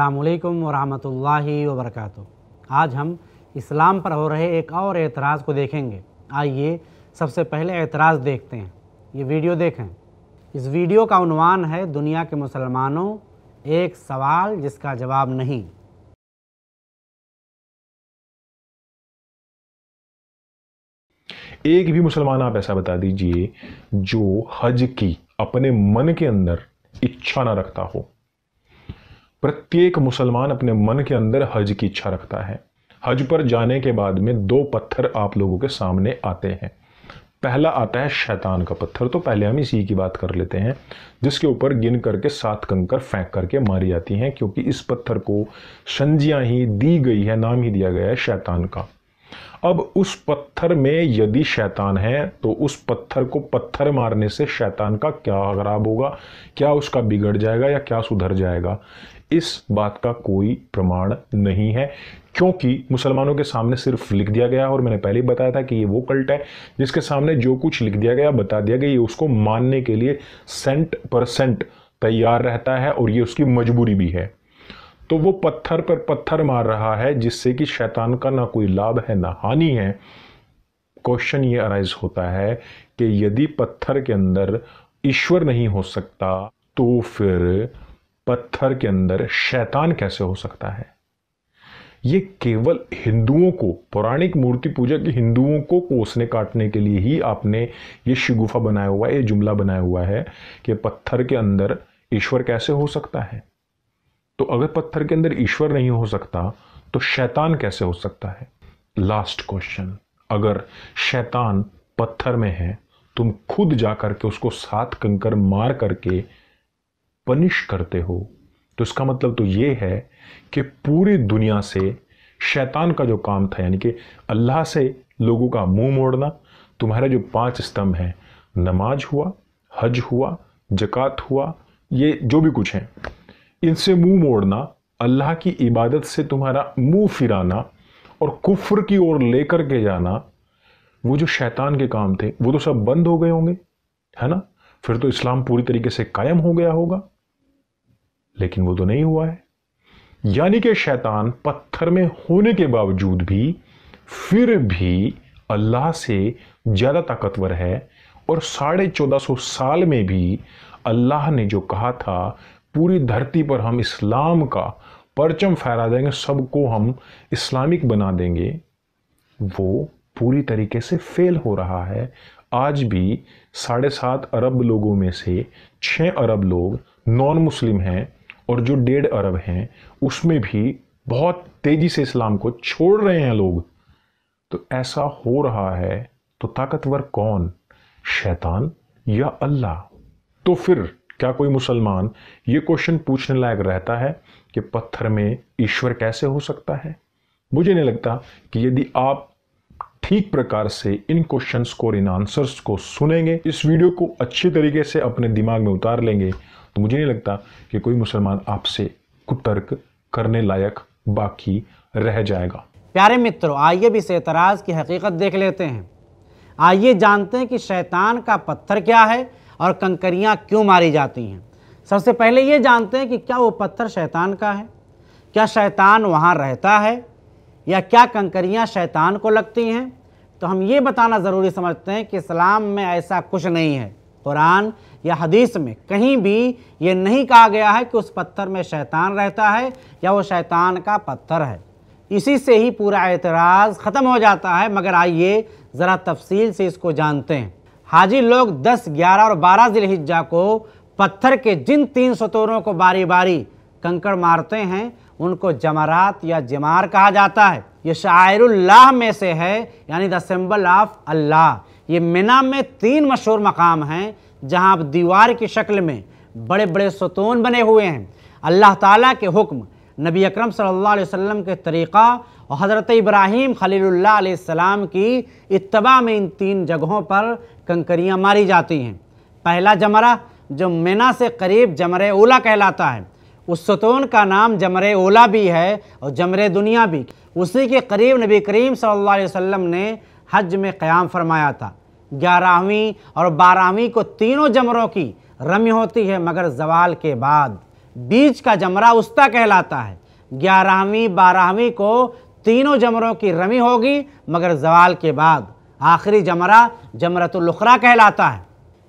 असलकम वरहमतुल्लाहि वरक आज हम इस्लाम पर हो रहे एक और एतराज़ को देखेंगे आइए सबसे पहले एतराज़ देखते हैं ये वीडियो देखें इस वीडियो का उनवान है दुनिया के मुसलमानों एक सवाल जिसका जवाब नहीं एक भी मुसलमान आप ऐसा बता दीजिए जो हज की अपने मन के अंदर इच्छा ना रखता हो प्रत्येक मुसलमान अपने मन के अंदर हज की इच्छा रखता है हज पर जाने के बाद में दो पत्थर आप लोगों के सामने आते हैं पहला आता है शैतान का पत्थर तो पहले हम इसी की बात कर लेते हैं जिसके ऊपर गिन करके सात कंकर फेंक करके मारी जाती हैं क्योंकि इस पत्थर को संजियाँ ही दी गई है नाम ही दिया गया है शैतान का अब उस पत्थर में यदि शैतान है तो उस पत्थर को पत्थर मारने से शैतान का क्या खराब होगा क्या उसका बिगड़ जाएगा या क्या सुधर जाएगा इस बात का कोई प्रमाण नहीं है क्योंकि मुसलमानों के सामने सिर्फ लिख दिया गया और मैंने पहले ही बताया था कि ये वो कल्ट है जिसके सामने जो कुछ लिख दिया गया बता दिया गया ये उसको मानने के लिए सेंट परसेंट तैयार रहता है और ये उसकी मजबूरी भी है तो वो पत्थर पर पत्थर मार रहा है जिससे कि शैतान का ना कोई लाभ है ना हानि है क्वेश्चन ये अराइज होता है कि यदि पत्थर के अंदर ईश्वर नहीं हो सकता तो फिर पत्थर के अंदर शैतान कैसे हो सकता है ये केवल हिंदुओं को पौराणिक मूर्ति पूजा के हिंदुओं को कोसने काटने के लिए ही आपने ये शिगुफा बनाया हुआ है ये जुमला बनाया हुआ है कि पत्थर के अंदर ईश्वर कैसे हो सकता है तो अगर पत्थर के अंदर ईश्वर नहीं हो सकता तो शैतान कैसे हो सकता है लास्ट क्वेश्चन अगर शैतान पत्थर में है तुम खुद जा करके उसको सात कंकर मार करके पनिश करते हो तो इसका मतलब तो ये है कि पूरी दुनिया से शैतान का जो काम था यानी कि अल्लाह से लोगों का मुंह मोड़ना तुम्हारे जो पांच स्तंभ हैं नमाज हुआ हज हुआ जक़ात हुआ ये जो भी कुछ हैं इनसे मुंह मोड़ना अल्लाह की इबादत से तुम्हारा मुंह फिराना और कुफ्र की ओर लेकर के जाना वो जो शैतान के काम थे वो तो सब बंद हो गए होंगे है ना फिर तो इस्लाम पूरी तरीके से कायम हो गया होगा लेकिन वो तो नहीं हुआ है यानी कि शैतान पत्थर में होने के बावजूद भी फिर भी अल्लाह से ज़्यादा ताकतवर है और साढ़े चौदह सौ साल में भी अल्लाह ने जो कहा था पूरी धरती पर हम इस्लाम का परचम फहरा देंगे सबको हम इस्लामिक बना देंगे वो पूरी तरीके से फेल हो रहा है आज भी साढ़े सात अरब लोगों में से छः अरब लोग नॉन मुस्लिम हैं और जो डेढ़ अरब हैं उसमें भी बहुत तेज़ी से इस्लाम को छोड़ रहे हैं लोग तो ऐसा हो रहा है तो ताकतवर कौन शैतान या अल्लाह तो फिर क्या कोई मुसलमान ये क्वेश्चन पूछने लायक रहता है कि पत्थर में ईश्वर कैसे हो सकता है मुझे नहीं लगता कि यदि आप ठीक प्रकार से इन क्वेश्चंस को और इन आंसर्स को सुनेंगे इस वीडियो को अच्छे तरीके से अपने दिमाग में उतार लेंगे तो मुझे नहीं लगता कि कोई मुसलमान आपसे कुतर्क करने लायक बाकी रह जाएगा प्यारे मित्रों आइए भी इस एतराज़ की हकीकत देख लेते हैं आइए जानते हैं कि शैतान का पत्थर क्या है और कंकरियाँ क्यों मारी जाती हैं सबसे पहले ये जानते हैं कि क्या वो पत्थर शैतान का है क्या शैतान वहाँ रहता है या क्या कंकरियाँ शैतान को लगती हैं तो हम ये बताना ज़रूरी समझते हैं कि इस्लाम में ऐसा कुछ नहीं है कुरान या हदीस में कहीं भी ये नहीं कहा गया है कि उस पत्थर में शैतान रहता है या वो शैतान का पत्थर है इसी से ही पूरा एतराज़ ख़त्म हो जाता है मगर आइए ज़रा तफसील से इसको जानते हैं हाजी लोग 10, 11 और 12 हिज्जा को पत्थर के जिन तीन सतोरों को बारी बारी कंकड़ मारते हैं उनको जमारात या जमार कहा जाता है ये शायरुल्लाह में से है यानी द ऑफ अल्लाह ये मिना में तीन मशहूर मकाम हैं जहां आप दीवार की शक्ल में बड़े बड़े सतून बने हुए हैं अल्लाह ताला के हुक्म नबी अकरम सल्लल्लाहु अलैहि वसल्लम के तरीक़ा और हज़रत इब्राहीम खलील्ला सलाम की इतबा में इन तीन जगहों पर कंकरियाँ मारी जाती हैं पहला जमरा जो मेना से करीब जमरे ओला कहलाता है उस सतून का नाम जमरे ओला भी है और जमरे दुनिया भी उसी के करीब नबी करीम सल्लल्लाहु अलैहि वसल्लम ने हज में क़्याम फरमाया था ग्यारहवीं और बारहवीं को तीनों जमरों की रमी होती है मगर जवाल के बाद बीज का जमरा उस्ता कहलाता है ग्यारहवीं बारहवीं को तीनों जमरों की रमी होगी मगर जवाल के बाद आखिरी जमरा जमरतुल्खरा कहलाता है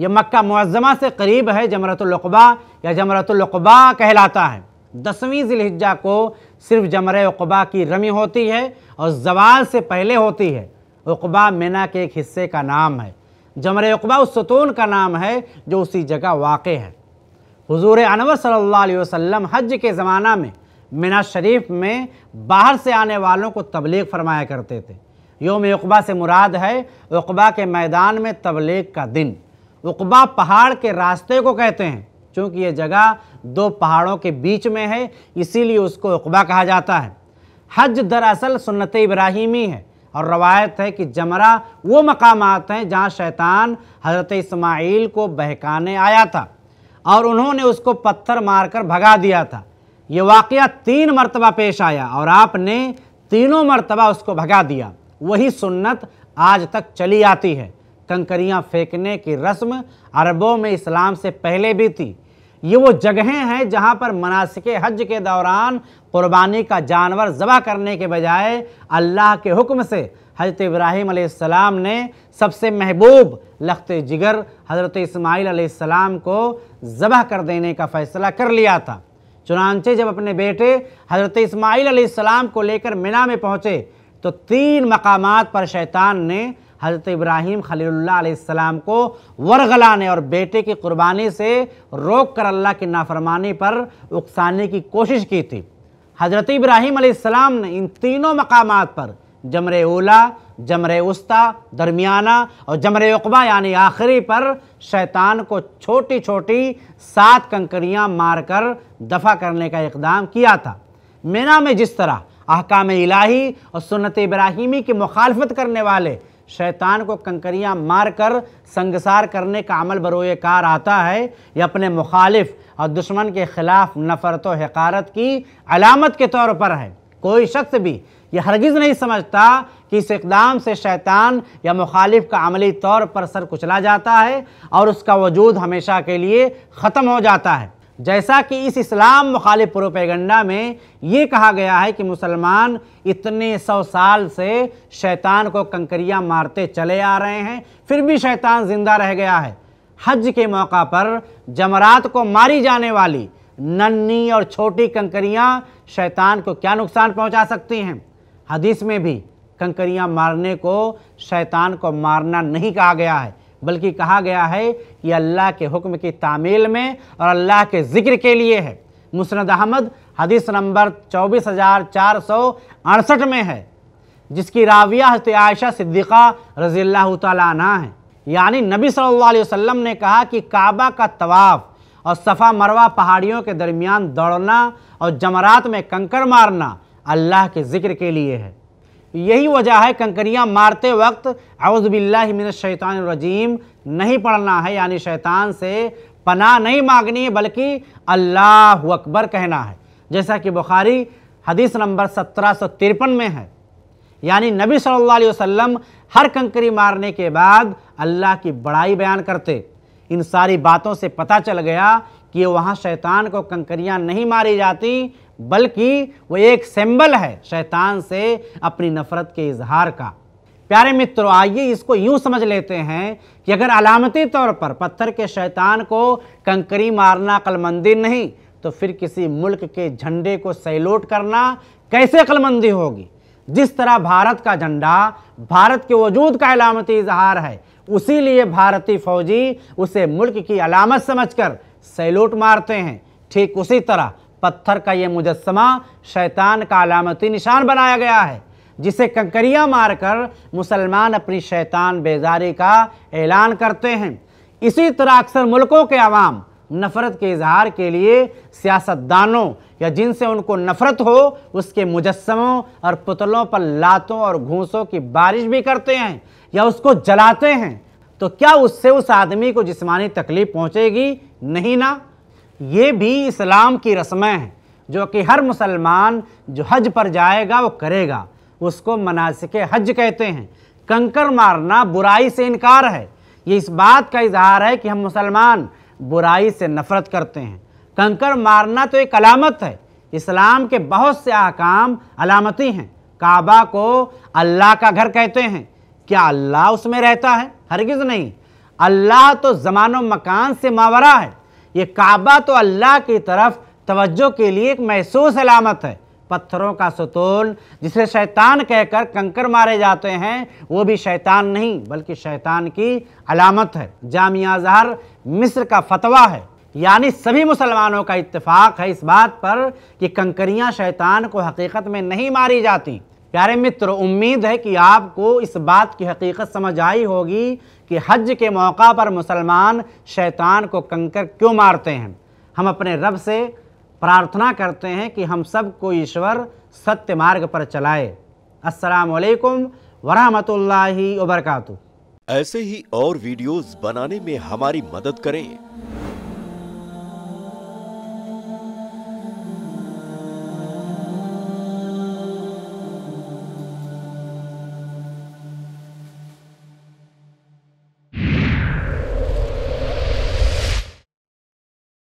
यह मक्का मुआजमा से करीब है जमरतुल्कबा या जमरतुल्कबा कहलाता है दसवीं जिलहिजा को सिर्फ जमर उकबा की रमी होती है और जवाल से पहले होती है उकबा मीना के एक हिस्से का नाम है जमर उकबा उस सतून का नाम है जो उसी जगह वाक़ है हजूर अनवर सल्ला वसम हज के ज़माना में मिना शरीफ में बाहर से आने वालों को तबलीग फरमाया करते थे योम उकबा से मुराद है उकबा के मैदान में तबलीग का दिन उकबा पहाड़ के रास्ते को कहते हैं चूँकि ये जगह दो पहाड़ों के बीच में है इसीलिए उसको उकबा कहा जाता है हज दरअसल सुन्नत इब्राहिमी है और रवायत है कि जमरा वो मकाम हैं जहाँ शैतान हज़रत इसमाइल को बहकाने आया था और उन्होंने उसको पत्थर मारकर भगा दिया था ये वाक़ तीन मरतबा पेश आया और आपने तीनों मरतबा उसको भगा दिया वही सुन्नत आज तक चली आती है कंकरियां फेंकने की रस्म अरबों में इस्लाम से पहले भी थी ये वो जगहें हैं जहां पर मनासिक हज के दौरान कुर्बानी का जानवर ज़बा करने के बजाय अल्लाह के हुक्म से हज़रत इब्राहिम आसमाम ने सबसे महबूब लखत जिगर हज़रत इस्माईल आसमाम को ज़बह कर देने का फ़ैसला कर लिया था चुनानचे जब अपने बेटे हज़रत इस्माईल आसमाम को लेकर मिना में पहुँचे तो तीन मकाम पर शैतान ने हज़रत इब्राहीम खलील्लाम को वरगलाने और बेटे की कुर्बानी से रोक कर अल्लाह की नाफरमानी पर उकसाने की कोशिश की थी हज़रत इब्राहीम ने इन तीनों मकाम पर जमर ओला जमर उस्ता दरमियाना और जमर उकबा यानी आखिरी पर शैतान को छोटी छोटी सात कंकरियां मारकर दफा करने का इकदाम किया था मीना में जिस तरह अहकाम इलाही और सुनत इब्राहिमी की मुखालफत करने वाले शैतान को कंकरियां मारकर संगसार करने का अमल बरोकार आता है यह अपने मुखालिफ और दुश्मन के ख़िलाफ़ नफ़रत व हकारत की अलामत के तौर पर है कोई शख्स भी यह हरगिज़ नहीं समझता कि इस इकदाम से शैतान या मुखालिफ का अमली तौर पर सर कुचला जाता है और उसका वजूद हमेशा के लिए ख़त्म हो जाता है जैसा कि इस इस्लाम मुखालिफ प्रोपेगंडा में ये कहा गया है कि मुसलमान इतने सौ साल से शैतान को कंकरियाँ मारते चले आ रहे हैं फिर भी शैतान जिंदा रह गया है हज के मौका पर जमरात को मारी जाने वाली नन्नी और छोटी कंकरियाँ शैतान को क्या नुकसान पहुँचा सकती हैं हदीस में भी कंकरियाँ मारने को शैतान को मारना नहीं कहा गया है बल्कि कहा गया है कि अल्लाह के हुक्म की तामील में और अल्लाह के ज़िक्र के लिए है मुसरद अहमद हदीस नंबर चौबीस हज़ार चार सौ अड़सठ में है जिसकी राविया हस्त आयशा सिद्दीक़ा रज़ी तना है यानी नबी सल्लल्लाहु अलैहि वसल्लम ने कहा कि काबा का तवाफ़ और सफ़ा मरवा पहाड़ियों के दरमियान दौड़ना और जमरात में कंकर मारना अल्लाह के ज़िक्र के लिए है यही वजह है कंकरियाँ मारते वक्त अवज़बिल्लामिन रजीम नहीं पढ़ना है यानी शैतान से पना नहीं मांगनी है बल्कि अल्लाह अकबर कहना है जैसा कि बुखारी हदीस नंबर सत्रह में है यानी नबी सल्लल्लाहु अलैहि वसल्लम हर कंकरी मारने के बाद अल्लाह की बड़ाई बयान करते इन सारी बातों से पता चल गया कि वहाँ शैतान को कंकरियाँ नहीं मारी जाती बल्कि वो एक सिंबल है शैतान से अपनी नफरत के इजहार का प्यारे मित्रों आइए इसको यूं समझ लेते हैं कि अगर अलामती तौर पर पत्थर के शैतान को कंकरी मारना कलमंदी नहीं तो फिर किसी मुल्क के झंडे को सैलोट करना कैसे कलमंदी होगी जिस तरह भारत का झंडा भारत के वजूद का अलामती इजहार है उसी लिए भारतीय फौजी उसे मुल्क की अलामत समझकर सैलूट मारते हैं ठीक उसी तरह पत्थर का ये मुजस्मा शैतान का अलामती निशान बनाया गया है जिसे कंकरियां मारकर मुसलमान अपनी शैतान बेजारी का ऐलान करते हैं इसी तरह अक्सर मुल्कों के आवाम नफरत के इजहार के लिए सियासतदानों या जिनसे उनको नफरत हो उसके मुजस्मों और पुतलों पर लातों और घूसों की बारिश भी करते हैं या उसको जलाते हैं तो क्या उससे उस आदमी को जिस्मानी तकलीफ पहुंचेगी नहीं ना ये भी इस्लाम की रस्में हैं जो कि हर मुसलमान जो हज पर जाएगा वो करेगा उसको मनासिक हज कहते हैं कंकर मारना बुराई से इनकार है ये इस बात का इजहार है कि हम मुसलमान बुराई से नफरत करते हैं कंकर मारना तो एक अलामत है इस्लाम के बहुत से अहकाम अलामती हैं काबा को अल्लाह का घर कहते हैं क्या अल्लाह उसमें रहता है हरगिज़ नहीं अल्लाह तो जमानो मकान से मावरा है ये काबा तो अल्लाह की तरफ तवज्जो के लिए एक महसूस अलामत है पत्थरों का सतोल जिसे शैतान कहकर कंकर मारे जाते हैं वो भी शैतान नहीं बल्कि शैतान की अलामत है जामिया जहर मिस्र का फतवा है यानी सभी मुसलमानों का इत्तेफाक है इस बात पर कि कंकरियां शैतान को हकीकत में नहीं मारी जाती प्यारे मित्र उम्मीद है कि आपको इस बात की हकीकत समझ आई होगी कि हज के मौका पर मुसलमान शैतान को कंकर क्यों मारते हैं हम अपने रब से प्रार्थना करते हैं कि हम सब को ईश्वर सत्य मार्ग पर चलाए असलकम वरहमतुल्ला वबरकू ऐसे ही और वीडियोस बनाने में हमारी मदद करें